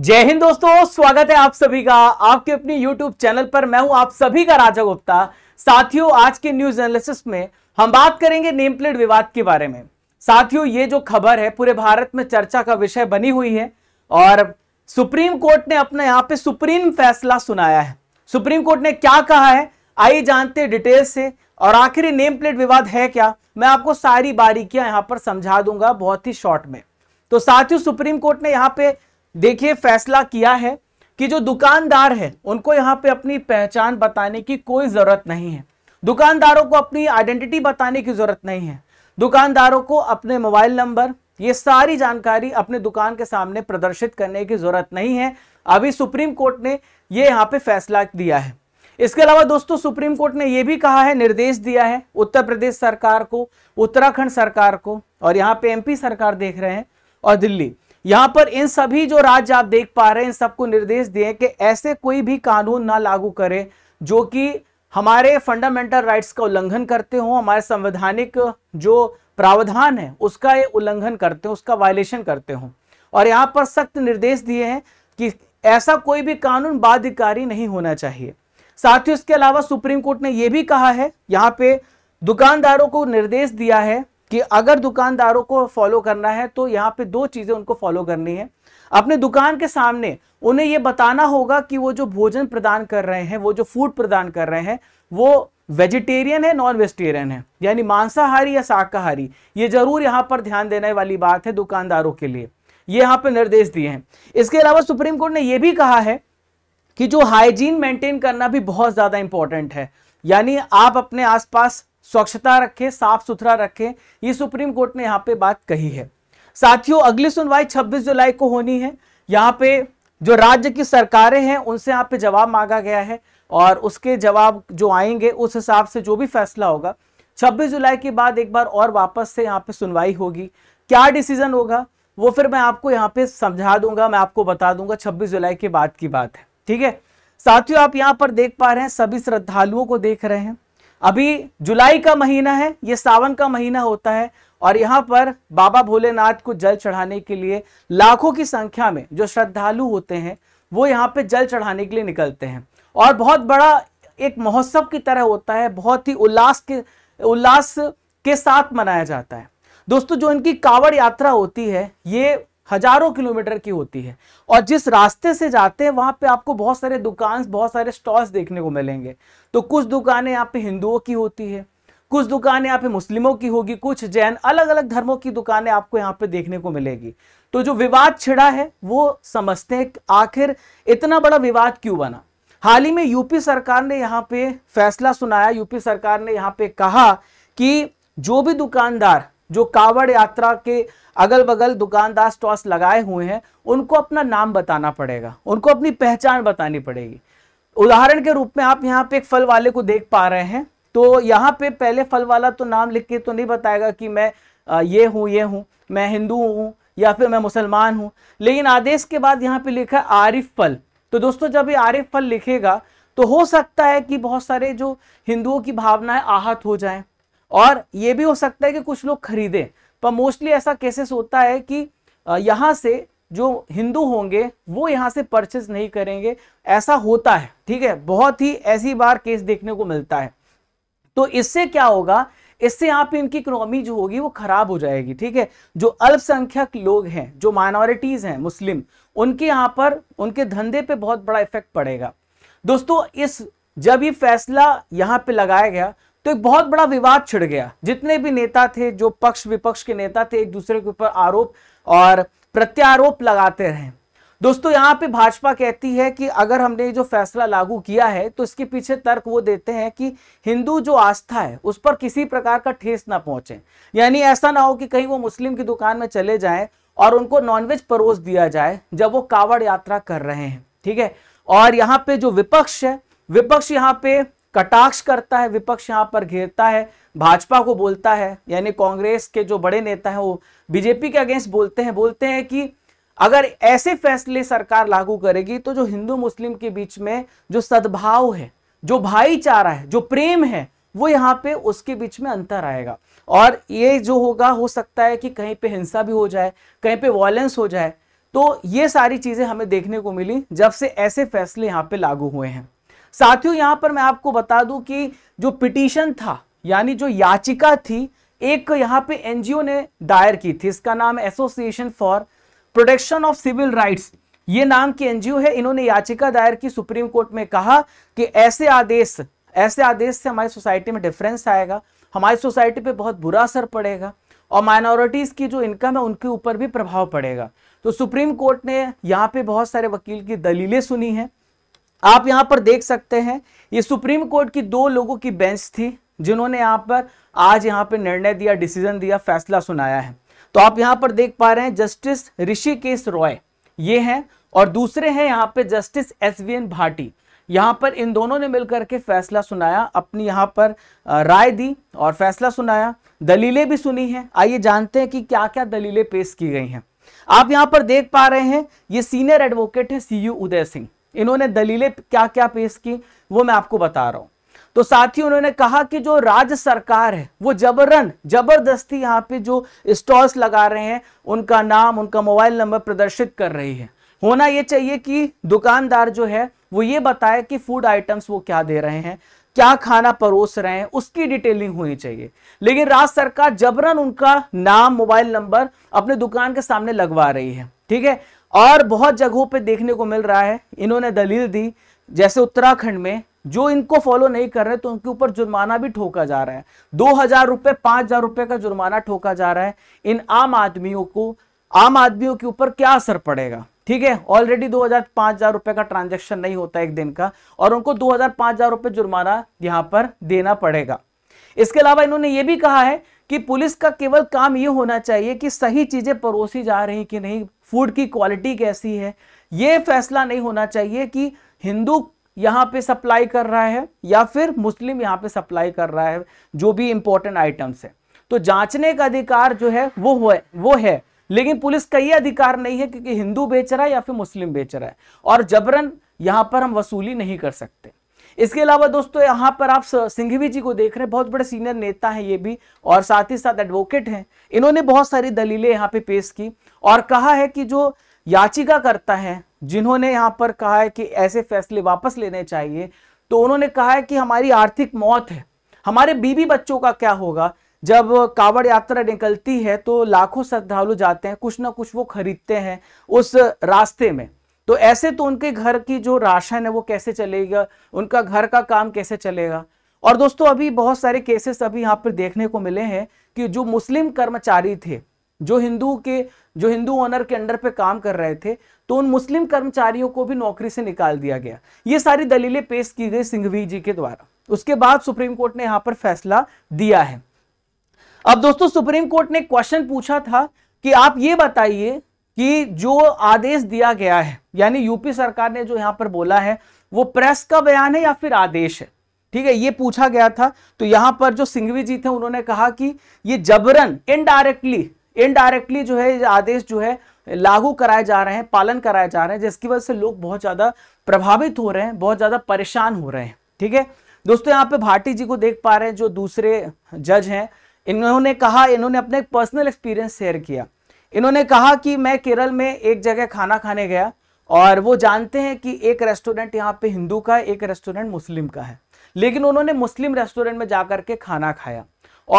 जय हिंद दोस्तों स्वागत है आप सभी का आपके अपने YouTube चैनल पर मैं हूं आप सभी का राजा गुप्ता साथियों आज के न्यूज एनालिसिस में हम बात करेंगे नेम प्लेट विवाद के बारे में साथियों ये जो खबर है पूरे भारत में चर्चा का विषय बनी हुई है और सुप्रीम कोर्ट ने अपना यहाँ पे सुप्रीम फैसला सुनाया है सुप्रीम कोर्ट ने क्या कहा है आइए जानते डिटेल से और आखिर नेम प्लेट विवाद है क्या मैं आपको सारी बारीकियां यहाँ पर समझा दूंगा बहुत ही शॉर्ट में तो साथियों सुप्रीम कोर्ट ने यहाँ पे देखिए फैसला किया है कि जो दुकानदार है उनको यहाँ पे अपनी पहचान बताने की कोई ज़रूरत नहीं है दुकानदारों को अपनी आइडेंटिटी बताने की ज़रूरत नहीं है दुकानदारों को अपने मोबाइल नंबर ये सारी जानकारी अपने दुकान के सामने प्रदर्शित करने की ज़रूरत नहीं है अभी सुप्रीम कोर्ट ने ये यहाँ पे फैसला दिया है इसके अलावा दोस्तों सुप्रीम कोर्ट ने यह भी कहा है निर्देश दिया है उत्तर प्रदेश सरकार को उत्तराखंड सरकार को और यहाँ पे एमपी सरकार देख रहे हैं और दिल्ली यहां पर इन सभी जो राज्य आप देख पा रहे हैं इन सबको निर्देश दिए कि ऐसे कोई भी कानून ना लागू करें जो कि हमारे फंडामेंटल राइट्स का उल्लंघन करते हो हमारे संवैधानिक जो प्रावधान है उसका ये उल्लंघन करते हो उसका वायलेशन करते हो और यहाँ पर सख्त निर्देश दिए हैं कि ऐसा कोई भी कानून बाध्यकारी नहीं होना चाहिए साथ ही उसके अलावा सुप्रीम कोर्ट ने यह भी कहा है यहाँ पे दुकानदारों को निर्देश दिया है कि अगर दुकानदारों को फॉलो करना है तो यहाँ पे दो चीज़ें उनको फॉलो करनी है अपने दुकान के सामने उन्हें यह बताना होगा कि वो जो भोजन प्रदान कर रहे हैं वो जो फूड प्रदान कर रहे हैं वो वेजिटेरियन है नॉन वेजिटेरियन है यानी मांसाहारी या शाकाहारी ये जरूर यहाँ पर ध्यान देने वाली बात है दुकानदारों के लिए ये यहाँ पर निर्देश दिए हैं इसके अलावा सुप्रीम कोर्ट ने यह भी कहा है कि जो हाइजीन मेंटेन करना भी बहुत ज़्यादा इंपॉर्टेंट है यानी आप अपने आसपास स्वच्छता रखें साफ सुथरा रखें ये सुप्रीम कोर्ट ने यहाँ पे बात कही है साथियों अगली सुनवाई 26 जुलाई को होनी है यहाँ पे जो राज्य की सरकारें हैं उनसे यहाँ पे जवाब मांगा गया है और उसके जवाब जो आएंगे उस हिसाब से जो भी फैसला होगा 26 जुलाई के बाद एक बार और वापस से यहाँ पे सुनवाई होगी क्या डिसीजन होगा वो फिर मैं आपको यहाँ पे समझा दूंगा मैं आपको बता दूंगा 26 जुलाई के बाद की बात है ठीक है साथियों आप यहाँ पर देख पा रहे हैं सभी श्रद्धालुओं को देख रहे हैं अभी जुलाई का महीना है ये सावन का महीना होता है और यहाँ पर बाबा भोलेनाथ को जल चढ़ाने के लिए लाखों की संख्या में जो श्रद्धालु होते हैं वो यहाँ पे जल चढ़ाने के लिए निकलते हैं और बहुत बड़ा एक महोत्सव की तरह होता है बहुत ही उल्लास के उल्लास के साथ मनाया जाता है दोस्तों जो इनकी कावड़ यात्रा होती है ये हजारों किलोमीटर की होती है और जिस रास्ते से जाते हैं वहां पे आपको बहुत सारे दुकान बहुत सारे स्टॉल्स देखने को मिलेंगे तो कुछ दुकानें यहाँ पे हिंदुओं की होती है कुछ दुकानें यहाँ पे मुस्लिमों की होगी कुछ जैन अलग अलग धर्मों की दुकानें आपको यहाँ पे देखने को मिलेगी तो जो विवाद छिड़ा है वो समझते हैं आखिर इतना बड़ा विवाद क्यों बना हाल ही में यूपी सरकार ने यहाँ पे फैसला सुनाया यूपी सरकार ने यहाँ पे कहा कि जो भी दुकानदार जो कावड़ यात्रा के अगल बगल दुकानदार स्टॉस लगाए हुए हैं उनको अपना नाम बताना पड़ेगा उनको अपनी पहचान बतानी पड़ेगी उदाहरण के रूप में आप यहाँ पे एक फल वाले को देख पा रहे हैं तो यहाँ पे पहले फल वाला तो नाम लिख के तो नहीं बताएगा कि मैं ये हूँ ये हूँ मैं हिंदू हूँ या फिर मैं मुसलमान हूँ लेकिन आदेश के बाद यहाँ पे लिखा है आरिफ फल तो दोस्तों जब ये आरिफ फल लिखेगा तो हो सकता है कि बहुत सारे जो हिंदुओं की भावनाएं आहत हो जाएं और ये भी हो सकता है कि कुछ लोग खरीदें पर मोस्टली ऐसा केसेस होता है कि यहां से जो हिंदू होंगे वो यहाँ से परचेज नहीं करेंगे ऐसा होता है ठीक है बहुत ही ऐसी बार केस देखने को मिलता है तो इससे क्या होगा इससे यहाँ पे इनकी इकोनॉमी जो होगी वो खराब हो जाएगी ठीक है जो अल्पसंख्यक लोग हैं जो माइनॉरिटीज़ हैं मुस्लिम उनके यहाँ पर उनके धंधे पे बहुत बड़ा इफेक्ट पड़ेगा दोस्तों इस जब ये फैसला यहाँ पे लगाया गया तो एक बहुत बड़ा विवाद छिड़ गया जितने भी नेता थे जो पक्ष विपक्ष के नेता थे एक दूसरे के ऊपर आरोप और प्रत्यारोप लगाते रहे दोस्तों यहां पे भाजपा कहती है कि अगर हमने जो फैसला लागू किया है तो इसके पीछे तर्क वो देते हैं कि हिंदू जो आस्था है उस पर किसी प्रकार का ठेस ना पहुंचे यानी ऐसा ना हो कि कहीं वो मुस्लिम की दुकान में चले जाएं और उनको नॉनवेज परोस दिया जाए जब वो कावड़ यात्रा कर रहे हैं ठीक है और यहाँ पे जो विपक्ष है विपक्ष यहाँ पे कटाक्ष करता है विपक्ष यहाँ पर घेरता है भाजपा को बोलता है यानी कांग्रेस के जो बड़े नेता हैं वो बीजेपी के अगेंस्ट बोलते हैं बोलते हैं कि अगर ऐसे फैसले सरकार लागू करेगी तो जो हिंदू मुस्लिम के बीच में जो सद्भाव है जो भाईचारा है जो प्रेम है वो यहाँ पे उसके बीच में अंतर आएगा और ये जो होगा हो सकता है कि कहीं पे हिंसा भी हो जाए कहीं पे वॉयलेंस हो जाए तो ये सारी चीज़ें हमें देखने को मिली जब से ऐसे फैसले यहाँ पे लागू हुए हैं साथियों यहां पर मैं आपको बता दूं कि जो पिटीशन था यानी जो याचिका थी एक यहां पे एनजीओ ने दायर की थी इसका नाम association for protection of civil rights ये नाम की एनजीओ है इन्होंने याचिका दायर की सुप्रीम कोर्ट में कहा कि ऐसे आदेश ऐसे आदेश से हमारी सोसाइटी में डिफरेंस आएगा हमारी सोसाइटी पे बहुत बुरा असर पड़ेगा और माइनॉरिटीज़ की जो इनकम है उनके ऊपर भी प्रभाव पड़ेगा तो सुप्रीम कोर्ट ने यहाँ पे बहुत सारे वकील की दलीलें सुनी हैं आप यहाँ पर देख सकते हैं ये सुप्रीम कोर्ट की दो लोगों की बेंच थी जिन्होंने यहाँ पर आज यहां पर निर्णय दिया डिसीजन दिया फैसला सुनाया है तो आप यहां पर देख पा रहे हैं जस्टिस ऋषिकेश रॉय ये हैं और दूसरे हैं यहाँ पे justice S V N Bhati यहाँ पर इन दोनों ने मिलकर के फैसला सुनाया अपनी यहाँ पर राय दी और फैसला सुनाया दलीलें भी सुनी हैं आइए जानते हैं कि क्या क्या दलीलें पेश की गई हैं आप यहाँ पर देख पा रहे हैं ये सीनियर एडवोकेट है सी यू उदय सिंह इन्होंने दलीलें क्या क्या पेश की वो मैं आपको बता रहा हूं तो साथ ही उन्होंने कहा कि जो राज्य सरकार है वो जबरन जबरदस्ती यहां पे जो स्टॉल्स लगा रहे हैं उनका नाम उनका मोबाइल नंबर प्रदर्शित कर रही है होना ये चाहिए कि दुकानदार जो है वो ये बताए कि फूड आइटम्स वो क्या दे रहे हैं क्या खाना परोस रहे हैं उसकी डिटेलिंग होनी चाहिए लेकिन राज्य सरकार जबरन उनका नाम मोबाइल नंबर अपने दुकान के सामने लगवा रही है ठीक है और बहुत जगहों पे देखने को मिल रहा है इन्होंने दलील दी जैसे उत्तराखंड में जो इनको फॉलो नहीं कर रहे तो उनके ऊपर जुर्माना भी ठोका जा रहा है दो हजार रुपये पांच हजार रुपये का जुर्माना ठोका जा रहा है इन आम आदमियों को आम आदमियों के ऊपर क्या असर पड़ेगा ठीक है ऑलरेडी दो हजार पांच हजार रुपये का ट्रांजेक्शन नहीं होता एक दिन का और उनको दो हजार पांच हजार रुपये जुर्माना यहाँ पर देना पड़ेगा इसके अलावा इन्होंने ये भी कहा है कि पुलिस का केवल काम ये होना चाहिए कि सही चीज़ें परोसी जा रही कि नहीं फूड की क्वालिटी कैसी है ये फैसला नहीं होना चाहिए कि हिंदू यहाँ पे सप्लाई कर रहा है या फिर मुस्लिम यहाँ पे सप्लाई कर रहा है जो भी इंपॉर्टेंट आइटम्स है तो जांचने का अधिकार जो है वो हो वो है लेकिन पुलिस का ये अधिकार नहीं है क्योंकि हिंदू बेच रहा है या फिर मुस्लिम बेच रहा है और जबरन यहाँ पर हम वसूली नहीं कर सकते इसके अलावा दोस्तों यहाँ पर आप सिंघवी जी को देख रहे हैं बहुत बड़े सीनियर नेता हैं ये भी और साथ ही साथ एडवोकेट हैं इन्होंने बहुत सारी दलीलें यहाँ पे पेश की और कहा है कि जो याचिका करता है जिन्होंने यहाँ पर कहा है कि ऐसे फैसले वापस लेने चाहिए तो उन्होंने कहा है कि हमारी आर्थिक मौत है हमारे बीबी बच्चों का क्या होगा जब कावड़ यात्रा निकलती है तो लाखों श्रद्धालु जाते हैं कुछ ना कुछ वो खरीदते हैं उस रास्ते में तो ऐसे तो उनके घर की जो राशन है वो कैसे चलेगा उनका घर का काम कैसे चलेगा और दोस्तों अभी बहुत सारे केसेस अभी यहाँ पर देखने को मिले हैं कि जो मुस्लिम कर्मचारी थे जो हिंदू के जो हिंदू ओनर के अंडर पे काम कर रहे थे तो उन मुस्लिम कर्मचारियों को भी नौकरी से निकाल दिया गया ये सारी दलीलें पेश की गई सिंघवी जी के द्वारा उसके बाद सुप्रीम कोर्ट ने यहाँ पर फैसला दिया है अब दोस्तों सुप्रीम कोर्ट ने क्वेश्चन पूछा था कि आप ये बताइए कि जो आदेश दिया गया है यानी यूपी सरकार ने जो यहाँ पर बोला है वो प्रेस का बयान है या फिर आदेश है ठीक है ये पूछा गया था तो यहाँ पर जो सिंघवी जी थे उन्होंने कहा कि ये जबरन इनडायरेक्टली इनडायरेक्टली जो है आदेश जो है लागू कराए जा रहे हैं पालन कराए जा रहे हैं जिसकी वजह से लोग बहुत ज़्यादा प्रभावित हो रहे हैं बहुत ज़्यादा परेशान हो रहे हैं ठीक है दोस्तों यहाँ पे भाटी जी को देख पा रहे हैं जो दूसरे जज हैं इन्होंने कहा इन्होंने अपने पर्सनल एक्सपीरियंस शेयर किया इन्होंने कहा कि मैं केरल में एक जगह खाना खाने गया और वो जानते हैं कि एक रेस्टोरेंट यहाँ पे हिंदू का है एक रेस्टोरेंट मुस्लिम का है लेकिन उन्होंने मुस्लिम रेस्टोरेंट में जाकर के खाना खाया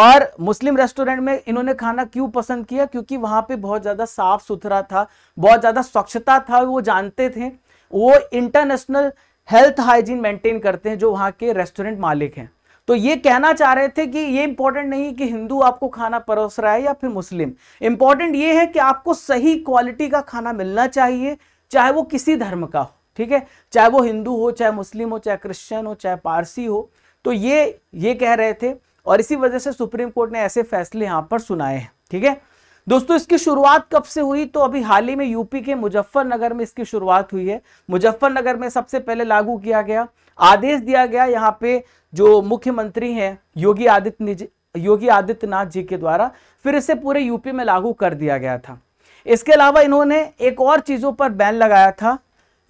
और मुस्लिम रेस्टोरेंट में इन्होंने खाना क्यों पसंद किया क्योंकि वहाँ पे बहुत ज़्यादा साफ सुथरा था बहुत ज़्यादा स्वच्छता था वो जानते थे वो इंटरनेशनल हेल्थ हाइजीन मेंटेन करते हैं जो वहाँ के रेस्टोरेंट मालिक हैं तो ये कहना चाह रहे थे कि ये इंपॉर्टेंट नहीं कि हिंदू आपको खाना परोस रहा है या फिर मुस्लिम इंपॉर्टेंट ये है कि आपको सही क्वालिटी का खाना मिलना चाहिए चाहे वो किसी धर्म का हो ठीक है चाहे वो हिंदू हो चाहे मुस्लिम हो चाहे क्रिश्चियन हो चाहे पारसी हो तो ये ये कह रहे थे और इसी वजह से सुप्रीम कोर्ट ने ऐसे फैसले यहाँ पर सुनाए हैं ठीक है दोस्तों इसकी शुरुआत कब से हुई तो अभी हाल ही में यूपी के मुजफ्फरनगर में इसकी शुरुआत हुई है मुजफ्फरनगर में सबसे पहले लागू किया गया आदेश दिया गया यहाँ पे जो मुख्यमंत्री हैं योगी आदित्य योगी आदित्यनाथ जी के द्वारा फिर इसे पूरे यूपी में लागू कर दिया गया था इसके अलावा इन्होंने एक और चीज़ों पर बैन लगाया था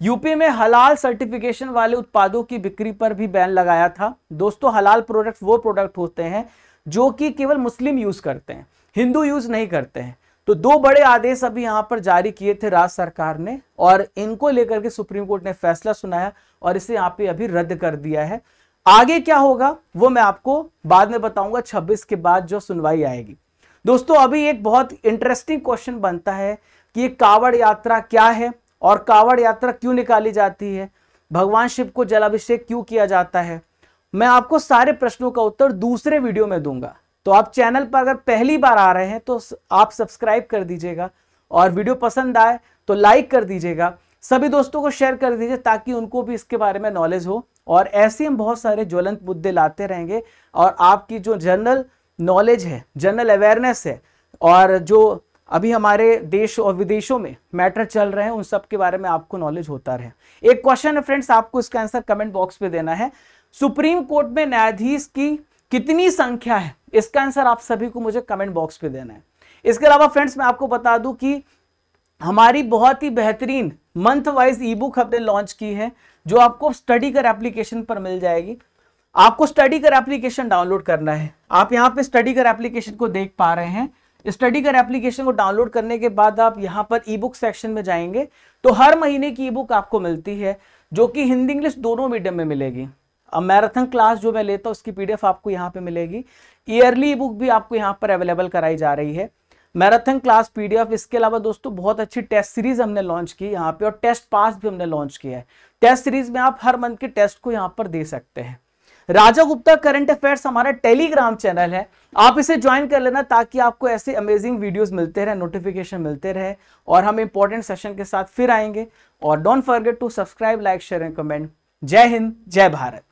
यूपी में हलाल सर्टिफिकेशन वाले उत्पादों की बिक्री पर भी बैन लगाया था दोस्तों हलाल प्रोडक्ट वो प्रोडक्ट होते हैं जो कि केवल मुस्लिम यूज़ करते हैं हिंदू यूज नहीं करते हैं तो दो बड़े आदेश अभी यहां पर जारी किए थे राज्य सरकार ने और इनको लेकर के सुप्रीम कोर्ट ने फैसला सुनाया और इसे यहाँ पे अभी रद्द कर दिया है आगे क्या होगा वो मैं आपको बाद में बताऊंगा 26 के बाद जो सुनवाई आएगी दोस्तों अभी एक बहुत इंटरेस्टिंग क्वेश्चन बनता है कि ये कावड़ यात्रा क्या है और कावड़ यात्रा क्यों निकाली जाती है भगवान शिव को जलाभिषेक क्यों किया जाता है मैं आपको सारे प्रश्नों का उत्तर दूसरे वीडियो में दूंगा तो आप चैनल पर अगर पहली बार आ रहे हैं तो आप सब्सक्राइब कर दीजिएगा और वीडियो पसंद आए तो लाइक कर दीजिएगा सभी दोस्तों को शेयर कर दीजिए ताकि उनको भी इसके बारे में नॉलेज हो और ऐसे हम बहुत सारे ज्वलंत मुद्दे लाते रहेंगे और आपकी जो जनरल नॉलेज है जनरल अवेयरनेस है और जो अभी हमारे देश और विदेशों में मैटर चल रहे हैं उन सब के बारे में आपको नॉलेज होता रहे एक क्वेश्चन है फ्रेंड्स आपको इसका आंसर कमेंट बॉक्स में देना है सुप्रीम कोर्ट में न्यायाधीश की कितनी संख्या है इसका आंसर आप सभी को मुझे कमेंट बॉक्स पे देना है इसके अलावा फ्रेंड्स मैं आपको बता दूं कि हमारी बहुत ही बेहतरीन मंथ वाइज ई बुक हमने लॉन्च की है जो आपको स्टडी कर एप्लीकेशन पर मिल जाएगी आपको स्टडी कर एप्लीकेशन डाउनलोड करना है आप यहाँ पे स्टडी कर एप्लीकेशन को देख पा रहे हैं स्टडी कर एप्लीकेशन को डाउनलोड करने के बाद आप यहाँ पर ई बुक सेक्शन में जाएंगे तो हर महीने की ई बुक आपको मिलती है जो कि हिंदी इंग्लिश दोनों मीडियम में मिलेगी अब मैराथन क्लास जो मैं लेता हूँ उसकी पीडीएफ आपको यहाँ पे मिलेगी ईयरली बुक भी आपको यहाँ पर अवेलेबल कराई जा रही है मैराथन क्लास पीडीएफ इसके अलावा दोस्तों बहुत अच्छी टेस्ट सीरीज हमने लॉन्च की यहाँ पे और टेस्ट पास भी हमने लॉन्च किया है टेस्ट सीरीज में आप हर मंथ के टेस्ट को यहाँ पर दे सकते हैं राजा गुप्ता करंट अफेयर्स हमारा टेलीग्राम चैनल है आप इसे ज्वाइन कर लेना ताकि आपको ऐसे अमेजिंग वीडियोस मिलते रहे नोटिफिकेशन मिलते रहे और हम इंपॉर्टेंट सेशन के साथ फिर आएंगे और don't forget to subscribe like share and comment जय हिंद जय भारत